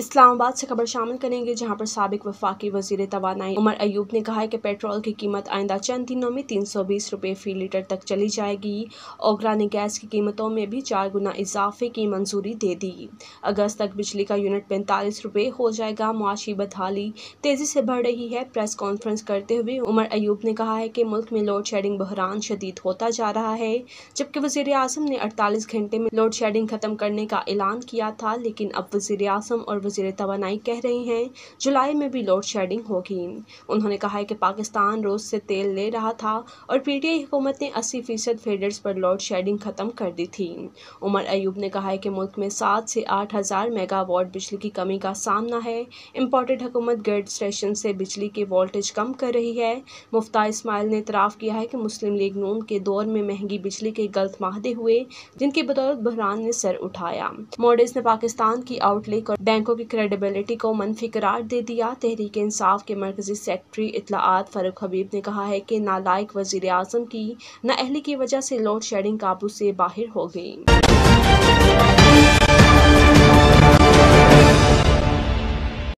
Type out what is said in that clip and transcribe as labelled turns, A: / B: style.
A: इस्लामाबाद से खबर शामिल करेंगे जहां पर सबक वफाकी वजीर तोानाई उमर अयूब ने कहा है कि पेट्रोल की कीमत आइंदा चंद दिनों में तीन सौ बीस रुपये फी लीटर तक चली जाएगी ओगरा ने गैस की कीमतों में भी चार गुना इजाफे की मंजूरी दे दी अगस्त तक बिजली का यूनिट पैंतालीस रुपये हो जाएगा मुआशी बदहाली तेजी से बढ़ रही है प्रेस कॉन्फ्रेंस करते हुए उमर अयूब ने कहा है कि मुल्क में लोड शेडिंग बहरान शदीद होता जा रहा है जबकि वजीर अजम ने अड़तालीस घंटे में लोड शेडिंग खत्म करने का ऐलान किया था लेकिन अब वजीर अजम और और वजीर तोानाई कह रही हैं जुलाई में भी लोड शेडिंग होगी उन्होंने कहा है कि पाकिस्तान रोज से तेल ले रहा था और पी टी आई हुकूमत ने अस्सी फीसद फेडर्स पर लोड शेडिंग ख़त्म कर दी थी उमर अयूब ने कहा है कि मुल्क में सात से आठ हज़ार मेगावाट बिजली की कमी का सामना है इम्पोर्टेड हुकूमत गर्ड स्टेशन से बिजली के वोल्टेज कम कर रही है मुफ्ता इसमाइल ने इतराफ़ किया है कि मुस्लिम लीग नून के दौर में महंगी बिजली के गलत माहदे हुए जिनकी बदौलत बहरान ने सर उठाया मोडिस ने पाकिस्तान की आउटलेक और बैंकों की क्रेडिबिलिटी को मनफी करार दे दिया तहरीक इंसाफ के मरकजी सेक्रटरी इतलात फ़ारूक हबीब ने कहा है कि नालायक वजीर अजम की नाअहली की वजह से लोड शेडिंग काबू से बाहर हो गई